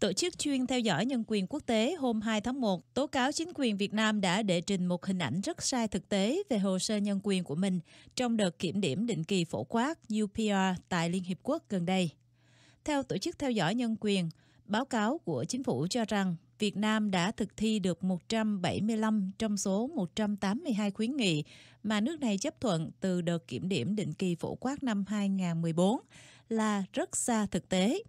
Tổ chức chuyên theo dõi nhân quyền quốc tế hôm 2 tháng 1 tố cáo chính quyền Việt Nam đã đệ trình một hình ảnh rất sai thực tế về hồ sơ nhân quyền của mình trong đợt kiểm điểm định kỳ phổ quát UPR tại Liên Hiệp Quốc gần đây. Theo Tổ chức theo dõi nhân quyền, báo cáo của chính phủ cho rằng Việt Nam đã thực thi được 175 trong số 182 khuyến nghị mà nước này chấp thuận từ đợt kiểm điểm định kỳ phổ quát năm 2014 là rất xa thực tế.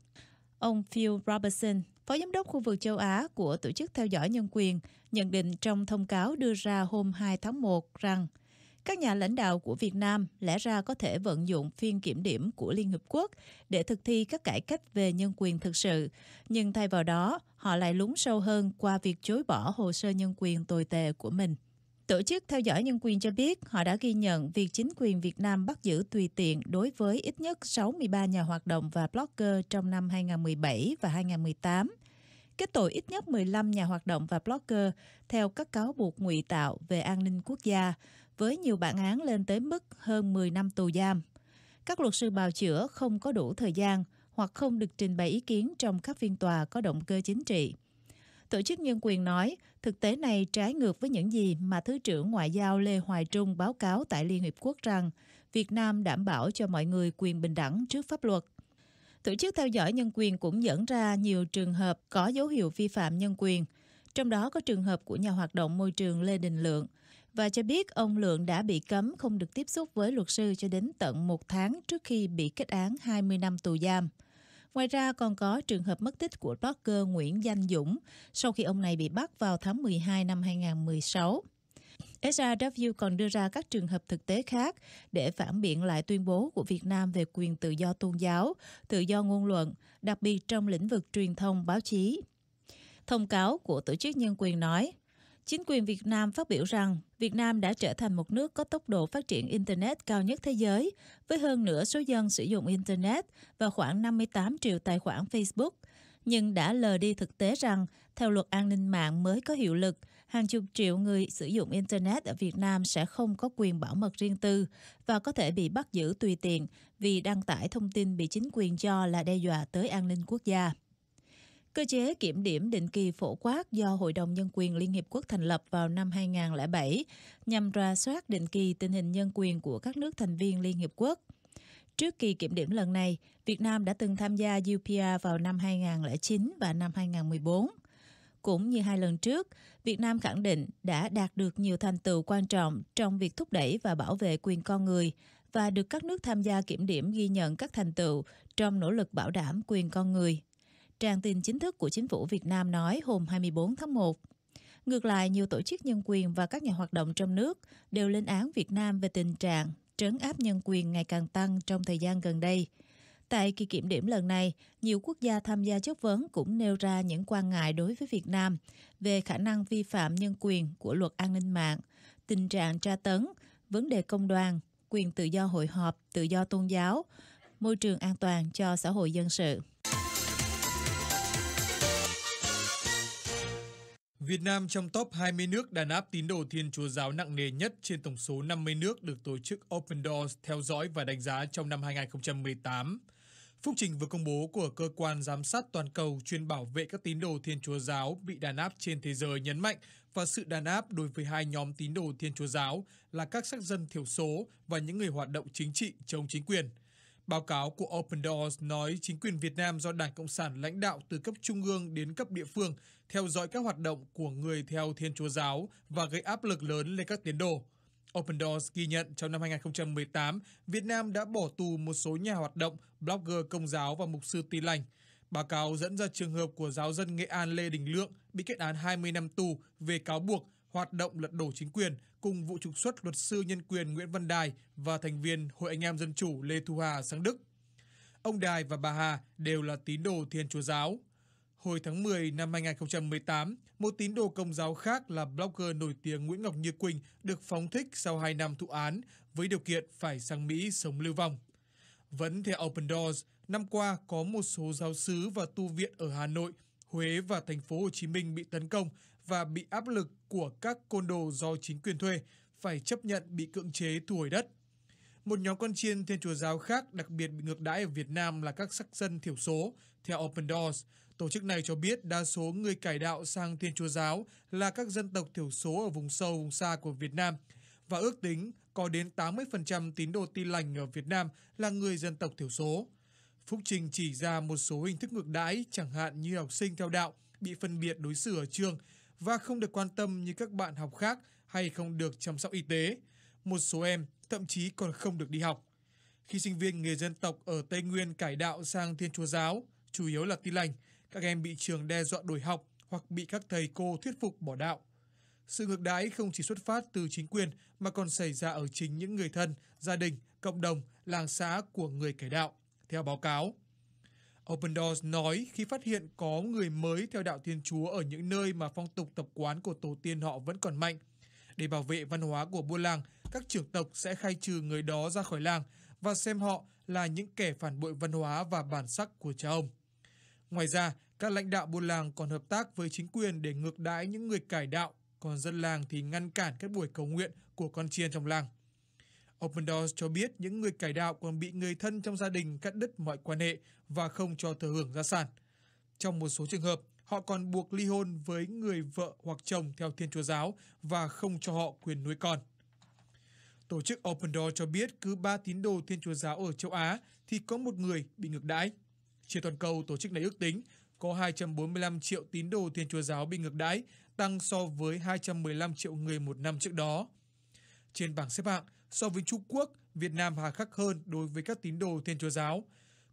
Ông Phil Robertson, Phó Giám đốc khu vực châu Á của Tổ chức Theo dõi Nhân quyền, nhận định trong thông cáo đưa ra hôm 2 tháng 1 rằng các nhà lãnh đạo của Việt Nam lẽ ra có thể vận dụng phiên kiểm điểm của Liên Hợp Quốc để thực thi các cải cách về nhân quyền thực sự, nhưng thay vào đó, họ lại lún sâu hơn qua việc chối bỏ hồ sơ nhân quyền tồi tệ của mình. Tổ chức theo dõi nhân quyền cho biết họ đã ghi nhận việc chính quyền Việt Nam bắt giữ tùy tiện đối với ít nhất 63 nhà hoạt động và blogger trong năm 2017 và 2018 kết tội ít nhất 15 nhà hoạt động và blogger theo các cáo buộc ngụy tạo về an ninh quốc gia, với nhiều bản án lên tới mức hơn 10 năm tù giam. Các luật sư bào chữa không có đủ thời gian hoặc không được trình bày ý kiến trong các phiên tòa có động cơ chính trị. Tổ chức nhân quyền nói, thực tế này trái ngược với những gì mà Thứ trưởng Ngoại giao Lê Hoài Trung báo cáo tại Liên Hiệp Quốc rằng Việt Nam đảm bảo cho mọi người quyền bình đẳng trước pháp luật. Tổ chức theo dõi nhân quyền cũng dẫn ra nhiều trường hợp có dấu hiệu vi phạm nhân quyền, trong đó có trường hợp của nhà hoạt động môi trường Lê Đình Lượng, và cho biết ông Lượng đã bị cấm không được tiếp xúc với luật sư cho đến tận một tháng trước khi bị kết án 20 năm tù giam. Ngoài ra còn có trường hợp mất tích của blogger Nguyễn Danh Dũng sau khi ông này bị bắt vào tháng 12 năm 2016. SRW còn đưa ra các trường hợp thực tế khác để phản biện lại tuyên bố của Việt Nam về quyền tự do tôn giáo, tự do ngôn luận, đặc biệt trong lĩnh vực truyền thông báo chí. Thông cáo của Tổ chức Nhân quyền nói, Chính quyền Việt Nam phát biểu rằng Việt Nam đã trở thành một nước có tốc độ phát triển Internet cao nhất thế giới, với hơn nửa số dân sử dụng Internet và khoảng 58 triệu tài khoản Facebook. Nhưng đã lờ đi thực tế rằng, theo luật an ninh mạng mới có hiệu lực, hàng chục triệu người sử dụng Internet ở Việt Nam sẽ không có quyền bảo mật riêng tư và có thể bị bắt giữ tùy tiện vì đăng tải thông tin bị chính quyền cho là đe dọa tới an ninh quốc gia. Cơ chế kiểm điểm định kỳ phổ quát do Hội đồng Nhân quyền Liên Hiệp Quốc thành lập vào năm 2007 nhằm ra soát định kỳ tình hình nhân quyền của các nước thành viên Liên Hiệp Quốc. Trước kỳ kiểm điểm lần này, Việt Nam đã từng tham gia UPR vào năm 2009 và năm 2014. Cũng như hai lần trước, Việt Nam khẳng định đã đạt được nhiều thành tựu quan trọng trong việc thúc đẩy và bảo vệ quyền con người và được các nước tham gia kiểm điểm ghi nhận các thành tựu trong nỗ lực bảo đảm quyền con người. Trang tin chính thức của chính phủ Việt Nam nói hôm 24 tháng 1. Ngược lại, nhiều tổ chức nhân quyền và các nhà hoạt động trong nước đều lên án Việt Nam về tình trạng trấn áp nhân quyền ngày càng tăng trong thời gian gần đây. Tại kỳ kiểm điểm lần này, nhiều quốc gia tham gia chất vấn cũng nêu ra những quan ngại đối với Việt Nam về khả năng vi phạm nhân quyền của luật an ninh mạng, tình trạng tra tấn, vấn đề công đoàn, quyền tự do hội họp, tự do tôn giáo, môi trường an toàn cho xã hội dân sự. Việt Nam trong top 20 nước đàn áp tín đồ Thiên Chúa giáo nặng nề nhất trên tổng số 50 nước được tổ chức Open Doors theo dõi và đánh giá trong năm 2018. Phúc trình vừa công bố của cơ quan giám sát toàn cầu chuyên bảo vệ các tín đồ Thiên Chúa giáo bị đàn áp trên thế giới nhấn mạnh và sự đàn áp đối với hai nhóm tín đồ Thiên Chúa giáo là các sắc dân thiểu số và những người hoạt động chính trị chống chính quyền. Báo cáo của Open Doors nói chính quyền Việt Nam do Đảng Cộng sản lãnh đạo từ cấp trung ương đến cấp địa phương theo dõi các hoạt động của người theo Thiên Chúa giáo và gây áp lực lớn lên các tín đồ. Open Doors ghi nhận trong năm 2018, Việt Nam đã bỏ tù một số nhà hoạt động, blogger công giáo và mục sư tin lành. Báo cáo dẫn ra trường hợp của giáo dân Nghệ An Lê Đình Lượng bị kết án 20 năm tù về cáo buộc hoạt động lật đổ chính quyền cùng vụ trục xuất luật sư nhân quyền Nguyễn Văn Đài và thành viên Hội Anh em Dân Chủ Lê Thu Hà sang Đức. Ông Đài và bà Hà đều là tín đồ Thiên Chúa Giáo. Hồi tháng 10 năm 2018, một tín đồ công giáo khác là blogger nổi tiếng Nguyễn Ngọc Như Quỳnh được phóng thích sau 2 năm thụ án với điều kiện phải sang Mỹ sống lưu vong. Vẫn theo Open Doors, năm qua có một số giáo sứ và tu viện ở Hà Nội, Huế và thành phố Hồ Chí Minh bị tấn công và bị áp lực của các côn đồ do chính quyền thuê phải chấp nhận bị cưỡng chế thu hồi đất. Một nhóm con chiên thiên chùa giáo khác đặc biệt bị ngược đãi ở Việt Nam là các sắc dân thiểu số, theo Open Doors, Tổ chức này cho biết đa số người cải đạo sang Thiên Chúa giáo là các dân tộc thiểu số ở vùng sâu vùng xa của Việt Nam và ước tính có đến 80% tín đồ tin lành ở Việt Nam là người dân tộc thiểu số. Phúc Trình chỉ ra một số hình thức ngược đãi, chẳng hạn như học sinh theo đạo bị phân biệt đối xử ở trường và không được quan tâm như các bạn học khác hay không được chăm sóc y tế. Một số em thậm chí còn không được đi học. Khi sinh viên người dân tộc ở Tây Nguyên cải đạo sang Thiên Chúa giáo, chủ yếu là tin lành, các em bị trường đe dọa đổi học hoặc bị các thầy cô thuyết phục bỏ đạo. Sự ngược đãi không chỉ xuất phát từ chính quyền mà còn xảy ra ở chính những người thân, gia đình, cộng đồng, làng xã của người cải đạo, theo báo cáo. Open Doors nói khi phát hiện có người mới theo đạo Thiên Chúa ở những nơi mà phong tục tập quán của tổ tiên họ vẫn còn mạnh. Để bảo vệ văn hóa của buôn làng, các trưởng tộc sẽ khai trừ người đó ra khỏi làng và xem họ là những kẻ phản bội văn hóa và bản sắc của cha ông. Ngoài ra, các lãnh đạo buôn làng còn hợp tác với chính quyền để ngược đãi những người cải đạo, còn dân làng thì ngăn cản các buổi cầu nguyện của con chiên trong làng. Open Doors cho biết những người cải đạo còn bị người thân trong gia đình cắt đứt mọi quan hệ và không cho thừa hưởng gia sản. Trong một số trường hợp, họ còn buộc ly hôn với người vợ hoặc chồng theo Thiên Chúa Giáo và không cho họ quyền nuôi con. Tổ chức Open Door cho biết cứ ba tín đồ Thiên Chúa Giáo ở châu Á thì có một người bị ngược đãi. Trên toàn cầu, tổ chức này ước tính có 245 triệu tín đồ Thiên Chúa giáo bị ngược đãi, tăng so với 215 triệu người một năm trước đó. Trên bảng xếp hạng, so với Trung Quốc, Việt Nam hà khắc hơn đối với các tín đồ Thiên Chúa giáo.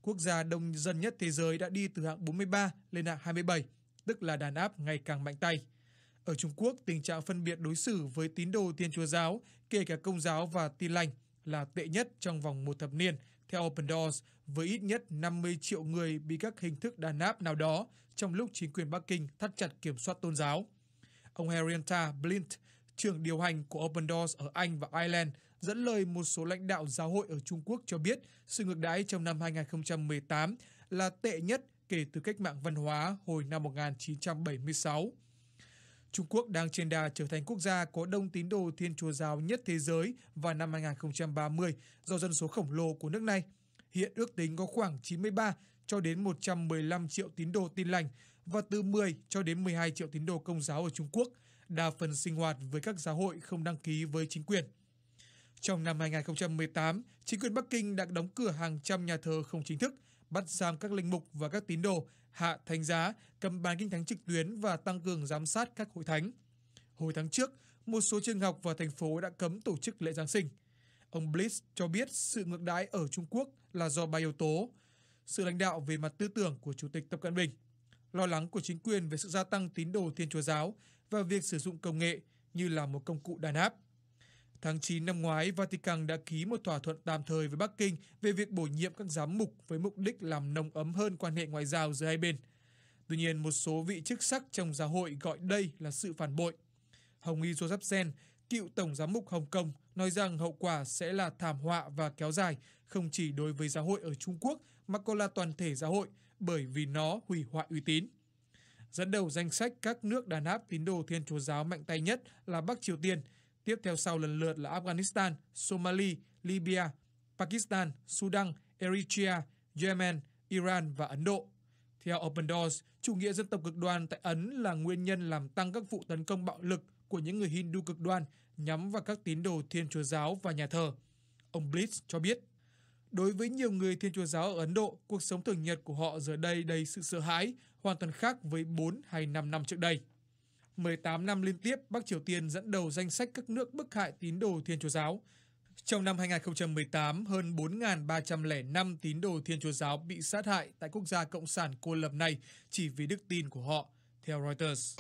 Quốc gia đông dân nhất thế giới đã đi từ hạng 43 lên hạng 27, tức là đàn áp ngày càng mạnh tay. Ở Trung Quốc, tình trạng phân biệt đối xử với tín đồ Thiên Chúa giáo, kể cả công giáo và tin lành, là tệ nhất trong vòng một thập niên theo Open Doors, với ít nhất 50 triệu người bị các hình thức đàn áp nào đó trong lúc chính quyền Bắc Kinh thắt chặt kiểm soát tôn giáo. Ông Henrietta Blint, trưởng điều hành của Open Doors ở Anh và Ireland, dẫn lời một số lãnh đạo giáo hội ở Trung Quốc cho biết sự ngược đãi trong năm 2018 là tệ nhất kể từ cách mạng văn hóa hồi năm 1976. Trung Quốc đang trên đà trở thành quốc gia có đông tín đồ Thiên Chúa giáo nhất thế giới vào năm 2030 do dân số khổng lồ của nước này. Hiện ước tính có khoảng 93 cho đến 115 triệu tín đồ tin lành và từ 10 cho đến 12 triệu tín đồ công giáo ở Trung Quốc, đa phần sinh hoạt với các giáo hội không đăng ký với chính quyền. Trong năm 2018, chính quyền Bắc Kinh đã đóng cửa hàng trăm nhà thờ không chính thức bắt giam các linh mục và các tín đồ, hạ thánh giá, cầm bàn kinh thánh trực tuyến và tăng cường giám sát các hội thánh. Hồi tháng trước, một số trường học và thành phố đã cấm tổ chức lễ Giáng sinh. Ông Bliss cho biết sự ngược đãi ở Trung Quốc là do ba yếu tố. Sự lãnh đạo về mặt tư tưởng của Chủ tịch Tập Cận Bình, lo lắng của chính quyền về sự gia tăng tín đồ Thiên Chúa Giáo và việc sử dụng công nghệ như là một công cụ đàn áp. Tháng 9 năm ngoái, Vatican đã ký một thỏa thuận tạm thời với Bắc Kinh về việc bổ nhiệm các giám mục với mục đích làm nồng ấm hơn quan hệ ngoại giao giữa hai bên. Tuy nhiên, một số vị chức sắc trong giáo hội gọi đây là sự phản bội. Hồng Y Joseph Sen, cựu Tổng giám mục Hồng Kông, nói rằng hậu quả sẽ là thảm họa và kéo dài, không chỉ đối với giáo hội ở Trung Quốc mà còn là toàn thể giáo hội, bởi vì nó hủy hoại uy tín. Dẫn đầu danh sách các nước đàn áp tín đồ Thiên Chúa giáo mạnh tay nhất là Bắc Triều Tiên – Tiếp theo sau lần lượt là Afghanistan, Somalia, Libya, Pakistan, Sudan, Eritrea, Yemen, Iran và Ấn Độ. Theo Open Doors, chủ nghĩa dân tộc cực đoan tại Ấn là nguyên nhân làm tăng các vụ tấn công bạo lực của những người Hindu cực đoan nhắm vào các tín đồ Thiên Chúa giáo và nhà thờ. Ông Blitz cho biết, đối với nhiều người Thiên Chúa giáo ở Ấn Độ, cuộc sống thường nhật của họ giờ đây đầy sự sợ hãi, hoàn toàn khác với 4 hay 5 năm trước đây. 18 năm liên tiếp, Bắc Triều Tiên dẫn đầu danh sách các nước bức hại tín đồ Thiên Chúa giáo. Trong năm 2018, hơn 4.305 tín đồ Thiên Chúa giáo bị sát hại tại quốc gia cộng sản cô lập này chỉ vì đức tin của họ, theo Reuters.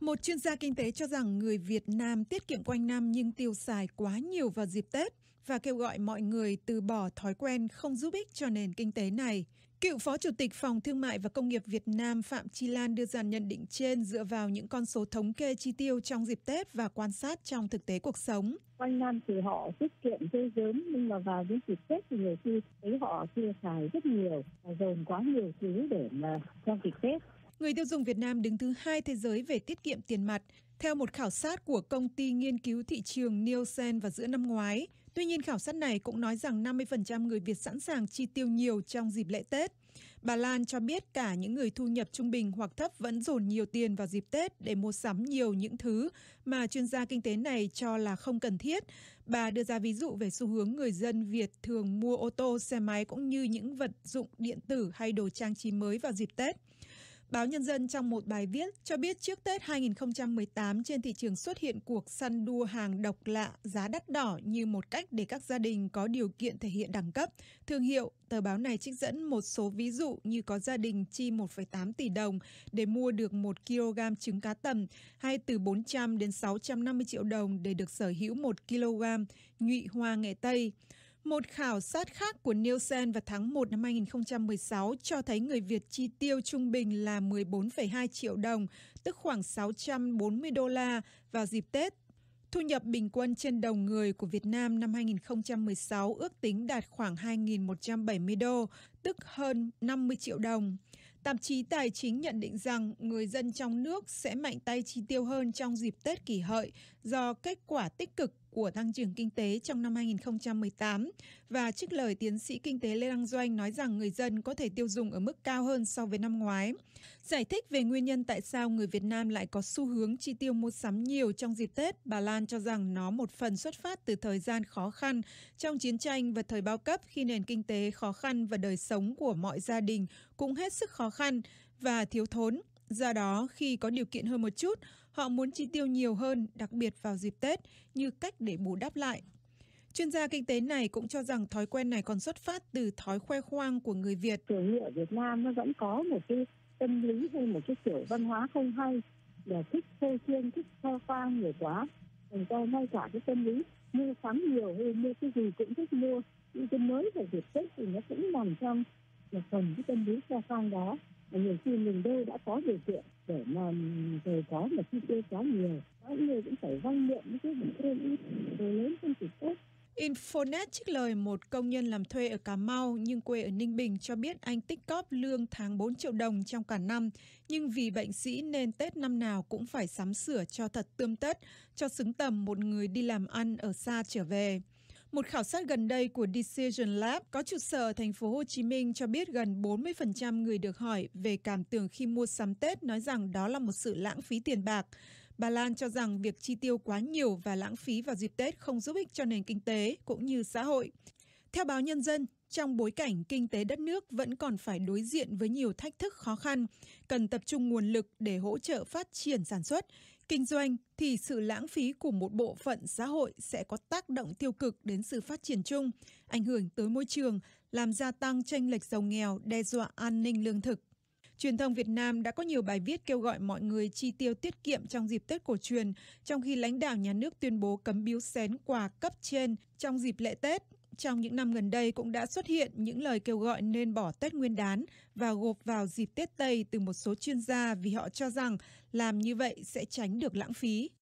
Một chuyên gia kinh tế cho rằng người Việt Nam tiết kiệm quanh năm nhưng tiêu xài quá nhiều vào dịp Tết và kêu gọi mọi người từ bỏ thói quen không giúp ích cho nền kinh tế này. Cựu Phó Chủ tịch Phòng Thương mại và Công nghiệp Việt Nam Phạm Chi Lan đưa ra nhận định trên dựa vào những con số thống kê chi tiêu trong dịp Tết và quan sát trong thực tế cuộc sống. Quanh năm thì họ tiết kiệm rất gớm nhưng mà vào những dịp Tết thì nhiều khi thấy họ tiêu xài rất nhiều, dồn quá nhiều thứ để mà trong dịp Tết Người tiêu dùng Việt Nam đứng thứ hai thế giới về tiết kiệm tiền mặt, theo một khảo sát của công ty nghiên cứu thị trường Nielsen vào giữa năm ngoái. Tuy nhiên, khảo sát này cũng nói rằng 50% người Việt sẵn sàng chi tiêu nhiều trong dịp lễ Tết. Bà Lan cho biết cả những người thu nhập trung bình hoặc thấp vẫn dồn nhiều tiền vào dịp Tết để mua sắm nhiều những thứ mà chuyên gia kinh tế này cho là không cần thiết. Bà đưa ra ví dụ về xu hướng người dân Việt thường mua ô tô, xe máy cũng như những vật dụng điện tử hay đồ trang trí mới vào dịp Tết. Báo Nhân dân trong một bài viết cho biết trước Tết 2018 trên thị trường xuất hiện cuộc săn đua hàng độc lạ giá đắt đỏ như một cách để các gia đình có điều kiện thể hiện đẳng cấp, thương hiệu. Tờ báo này trích dẫn một số ví dụ như có gia đình chi 1,8 tỷ đồng để mua được 1 kg trứng cá tầm hay từ 400 đến 650 triệu đồng để được sở hữu 1 kg nhụy hoa nghệ Tây. Một khảo sát khác của Nielsen vào tháng 1 năm 2016 cho thấy người Việt chi tiêu trung bình là 14,2 triệu đồng, tức khoảng 640 đô la vào dịp Tết. Thu nhập bình quân trên đầu người của Việt Nam năm 2016 ước tính đạt khoảng 2.170 đô, tức hơn 50 triệu đồng. Tạp chí Tài chính nhận định rằng người dân trong nước sẽ mạnh tay chi tiêu hơn trong dịp Tết kỷ hợi do kết quả tích cực của tăng trưởng kinh tế trong năm 2018 và trích lời tiến sĩ kinh tế Lê Đăng Doanh nói rằng người dân có thể tiêu dùng ở mức cao hơn so với năm ngoái. Giải thích về nguyên nhân tại sao người Việt Nam lại có xu hướng chi tiêu mua sắm nhiều trong dịp Tết, bà Lan cho rằng nó một phần xuất phát từ thời gian khó khăn trong chiến tranh và thời bao cấp khi nền kinh tế khó khăn và đời sống của mọi gia đình cũng hết sức khó khăn và thiếu thốn Do đó, khi có điều kiện hơn một chút, họ muốn chi tiêu nhiều hơn, đặc biệt vào dịp Tết, như cách để bù đắp lại. Chuyên gia kinh tế này cũng cho rằng thói quen này còn xuất phát từ thói khoe khoang của người Việt. Dường như ở Việt Nam nó vẫn có một cái tâm lý hay một cái kiểu văn hóa không hay là thích phô trương, thích khoe khoang nhiều quá. Thành ra ngay cả cái tâm lý mua sắm nhiều hay mua cái gì cũng thích mua. Nhưng cái mới về dịp Tết thì nó cũng nằm trong một phần cái tâm lý khoe khoang đó nhiều khi mình đâu đã có điều kiện để mà giàu có mà chi tiêu quá nhiều có người cũng phải vay mượn những cái mình quên ít rồi lớn không chỉ tốt Infonet trích lời một công nhân làm thuê ở Cà Mau nhưng quê ở Ninh Bình cho biết anh tích cóp lương tháng 4 triệu đồng trong cả năm, nhưng vì bệnh sĩ nên Tết năm nào cũng phải sắm sửa cho thật tươm tất, cho xứng tầm một người đi làm ăn ở xa trở về. Một khảo sát gần đây của Decision Lab có trụ sở ở thành phố Hồ Chí Minh cho biết gần 40% người được hỏi về cảm tưởng khi mua sắm Tết nói rằng đó là một sự lãng phí tiền bạc. Bà Lan cho rằng việc chi tiêu quá nhiều và lãng phí vào dịp Tết không giúp ích cho nền kinh tế cũng như xã hội. Theo báo Nhân dân, trong bối cảnh kinh tế đất nước vẫn còn phải đối diện với nhiều thách thức khó khăn, cần tập trung nguồn lực để hỗ trợ phát triển sản xuất, kinh doanh thì sự lãng phí của một bộ phận xã hội sẽ có tác động tiêu cực đến sự phát triển chung, ảnh hưởng tới môi trường, làm gia tăng tranh lệch giàu nghèo, đe dọa an ninh lương thực. Truyền thông Việt Nam đã có nhiều bài viết kêu gọi mọi người chi tiêu tiết kiệm trong dịp Tết cổ truyền, trong khi lãnh đạo nhà nước tuyên bố cấm biếu xén quà cấp trên trong dịp lễ Tết trong những năm gần đây cũng đã xuất hiện những lời kêu gọi nên bỏ Tết Nguyên đán và gộp vào dịp Tết Tây từ một số chuyên gia vì họ cho rằng làm như vậy sẽ tránh được lãng phí.